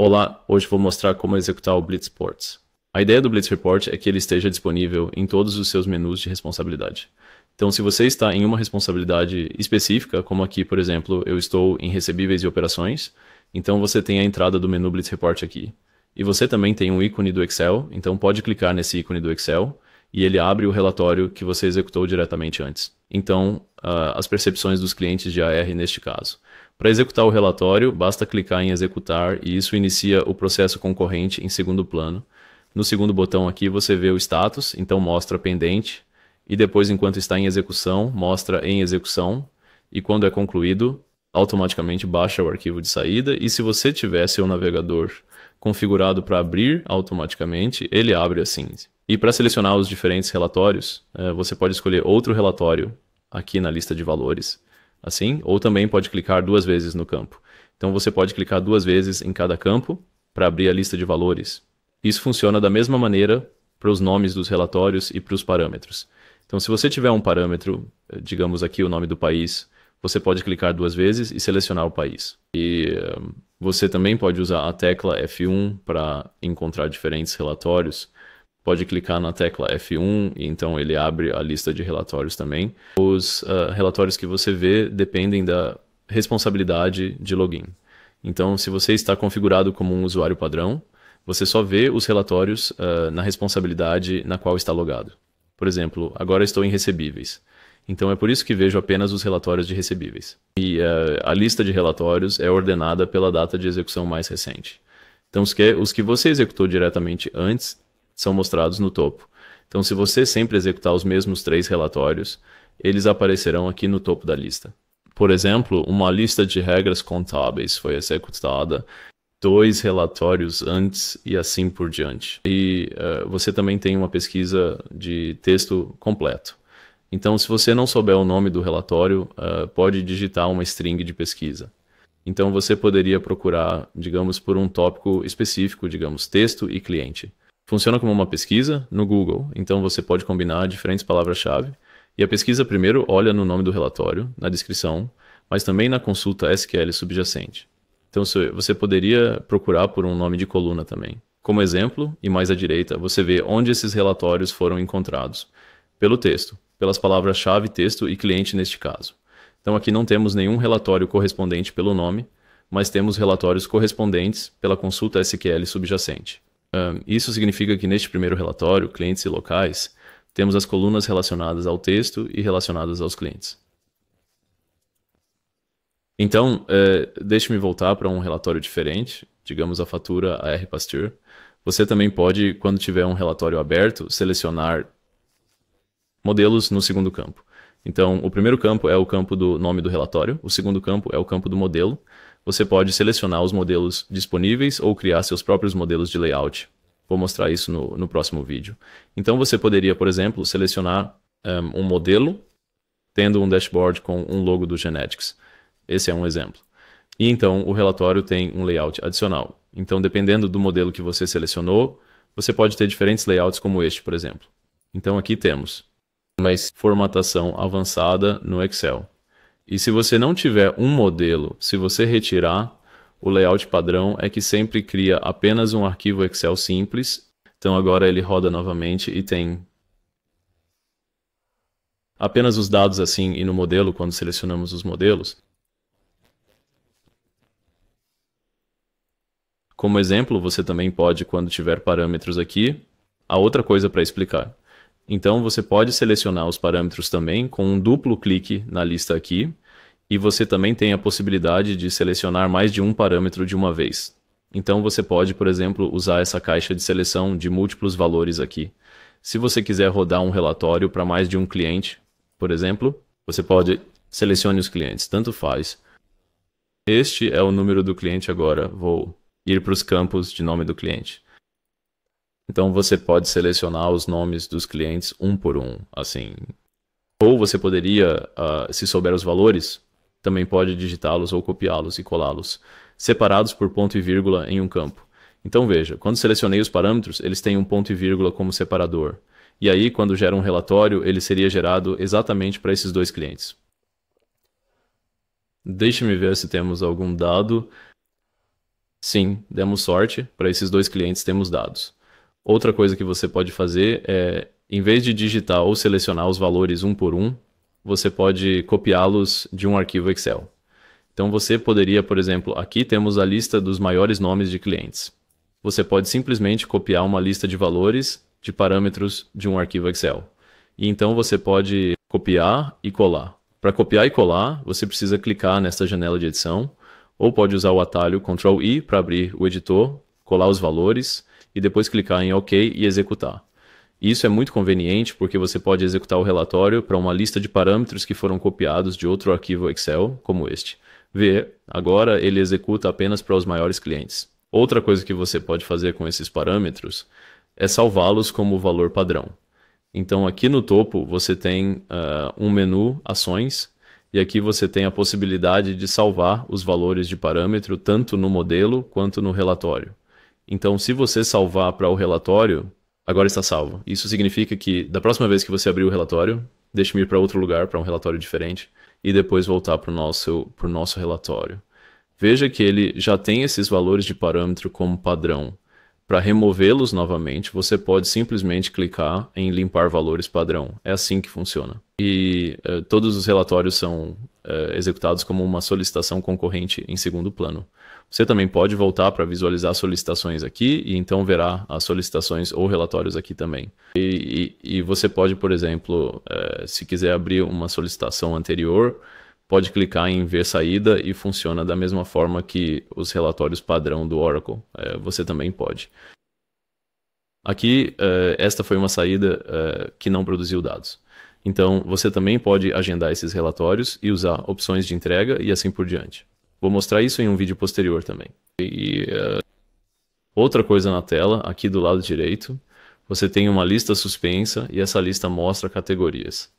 Olá, hoje vou mostrar como executar o Blitzports. A ideia do Blitz Report é que ele esteja disponível em todos os seus menus de responsabilidade. Então, se você está em uma responsabilidade específica, como aqui, por exemplo, eu estou em recebíveis e operações, então você tem a entrada do menu Blitz Report aqui. E você também tem um ícone do Excel, então pode clicar nesse ícone do Excel e ele abre o relatório que você executou diretamente antes. Então, uh, as percepções dos clientes de AR neste caso. Para executar o relatório, basta clicar em executar e isso inicia o processo concorrente em segundo plano. No segundo botão aqui você vê o status, então mostra pendente, e depois enquanto está em execução, mostra em execução, e quando é concluído, automaticamente baixa o arquivo de saída, e se você tiver seu navegador configurado para abrir automaticamente, ele abre assim. E para selecionar os diferentes relatórios, eh, você pode escolher outro relatório aqui na lista de valores assim, ou também pode clicar duas vezes no campo. Então você pode clicar duas vezes em cada campo para abrir a lista de valores. Isso funciona da mesma maneira para os nomes dos relatórios e para os parâmetros. Então, se você tiver um parâmetro, eh, digamos aqui o nome do país, você pode clicar duas vezes e selecionar o país. E eh, você também pode usar a tecla F1 para encontrar diferentes relatórios pode clicar na tecla F1 e então ele abre a lista de relatórios também. Os uh, relatórios que você vê dependem da responsabilidade de login. Então, se você está configurado como um usuário padrão, você só vê os relatórios uh, na responsabilidade na qual está logado. Por exemplo, agora estou em recebíveis. Então é por isso que vejo apenas os relatórios de recebíveis. E uh, a lista de relatórios é ordenada pela data de execução mais recente. Então os que, os que você executou diretamente antes são mostrados no topo. Então, se você sempre executar os mesmos três relatórios, eles aparecerão aqui no topo da lista. Por exemplo, uma lista de regras contábeis foi executada dois relatórios antes e assim por diante. E uh, você também tem uma pesquisa de texto completo. Então, se você não souber o nome do relatório, uh, pode digitar uma string de pesquisa. Então, você poderia procurar, digamos, por um tópico específico, digamos, texto e cliente. Funciona como uma pesquisa no Google, então você pode combinar diferentes palavras-chave. E a pesquisa primeiro olha no nome do relatório, na descrição, mas também na consulta SQL subjacente. Então você poderia procurar por um nome de coluna também. Como exemplo, e mais à direita, você vê onde esses relatórios foram encontrados. Pelo texto, pelas palavras-chave texto e cliente neste caso. Então aqui não temos nenhum relatório correspondente pelo nome, mas temos relatórios correspondentes pela consulta SQL subjacente isso significa que neste primeiro relatório, clientes e locais, temos as colunas relacionadas ao texto e relacionadas aos clientes. Então, eh, deixe-me voltar para um relatório diferente, digamos a fatura AR Pasteur. Você também pode, quando tiver um relatório aberto, selecionar modelos no segundo campo. Então, o primeiro campo é o campo do nome do relatório, o segundo campo é o campo do modelo, você pode selecionar os modelos disponíveis ou criar seus próprios modelos de layout. Vou mostrar isso no, no próximo vídeo. Então você poderia, por exemplo, selecionar um, ehm, um modelo, tendo um dashboard com um logo do Genetics. Esse é um exemplo. E então o relatório tem um layout adicional. Então, dependendo do modelo que você selecionou, você pode ter diferentes layouts como este, por exemplo. Então aqui temos uma formatação avançada no Excel. E se você não tiver um modelo, se você retirar, o layout padrão é que sempre cria apenas um arquivo Excel simples. Então agora ele roda novamente e tem apenas os dados assim e no modelo, quando selecionamos os modelos. Como exemplo, você também pode, quando tiver parâmetros aqui, a outra coisa para explicar. Então você pode selecionar os parâmetros também com um duplo clique na lista aqui e você também tem a possibilidade de selecionar mais de um parâmetro de uma vez. Então você pode, por exemplo, usar essa caixa de seleção de múltiplos valores aqui. Se você quiser rodar um relatório para mais de um cliente, por exemplo, você pode selecione os clientes, tanto faz. Este é o número do cliente agora, vou ir para os campos de nome do cliente. Então você pode selecionar os nomes dos clientes um por um, assim. Ou você poderia, uh, se souber os valores, também pode digitá-los ou copiá-los e colá-los, separados por ponto e vírgula em um campo. Então veja, quando selecionei os parâmetros, eles têm um ponto e vírgula como separador. E aí, quando gera um relatório, ele seria gerado exatamente para esses dois clientes. Deixe-me ver se temos algum dado. Sim, demos sorte. Para esses dois clientes temos dados. Outra coisa que você pode fazer é, em vez de digitar ou selecionar os valores um por um, você pode copiá-los de um arquivo Excel. Então você poderia, por exemplo, aqui temos a lista dos maiores nomes de clientes. Você pode simplesmente copiar uma lista de valores de parâmetros de um arquivo Excel. E então você pode copiar e colar. Para copiar e colar, você precisa clicar nesta janela de edição, ou pode usar o atalho Ctrl I para abrir o editor, colar os valores, e depois clicar em OK e executar. Isso é muito conveniente porque você pode executar o relatório para uma lista de parâmetros que foram copiados de outro arquivo Excel, como este. Vê, agora ele executa apenas para os maiores clientes. Outra coisa que você pode fazer com esses parâmetros é salvá-los como valor padrão. Então aqui no topo você tem uh, um menu Ações e aqui você tem a possibilidade de salvar os valores de parâmetro tanto no modelo quanto no relatório. Então, se você salvar para o relatório, agora está salvo. Isso significa que da próxima vez que você abrir o relatório, deixe-me ir para outro lugar, para um relatório diferente, e depois voltar para o nosso, nosso relatório. Veja que ele já tem esses valores de parâmetro como padrão. Para removê-los novamente, você pode simplesmente clicar em limpar valores padrão. É assim que funciona. E uh, todos os relatórios são uh, executados como uma solicitação concorrente em segundo plano. Você também pode voltar para visualizar solicitações aqui e então verá as solicitações ou relatórios aqui também. E, e, e você pode, por exemplo, uh, se quiser abrir uma solicitação anterior, pode clicar em ver saída e funciona da mesma forma que os relatórios padrão do Oracle. Uh, você também pode. Aqui, esta foi uma saída que não produziu dados. Então, você também pode agendar esses relatórios e usar opções de entrega e assim por diante. Vou mostrar isso em um vídeo posterior também. E uh, outra coisa na tela, aqui do lado direito, você tem uma lista suspensa e essa lista mostra categorias.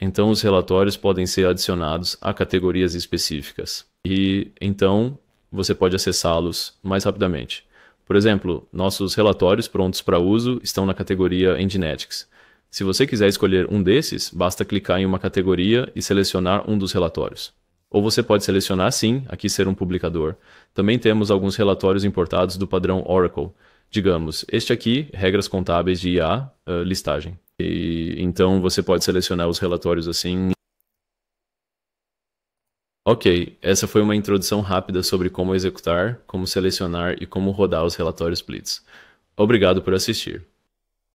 Então, os relatórios podem ser adicionados a categorias específicas. E então, você pode acessá-los mais rapidamente. Por exemplo, nossos relatórios prontos para uso estão na categoria Enginetics. Se você quiser escolher um desses, basta clicar em uma categoria e selecionar um dos relatórios. Ou você pode selecionar sim, aqui ser um publicador. Também temos alguns relatórios importados do padrão Oracle. Digamos, este aqui, regras contábeis de IA, uh, eh, listagem. E, então você pode selecionar os relatórios assim. Ok, essa foi uma introdução rápida sobre como executar, como selecionar e como rodar os relatórios Blitz. Obrigado por assistir.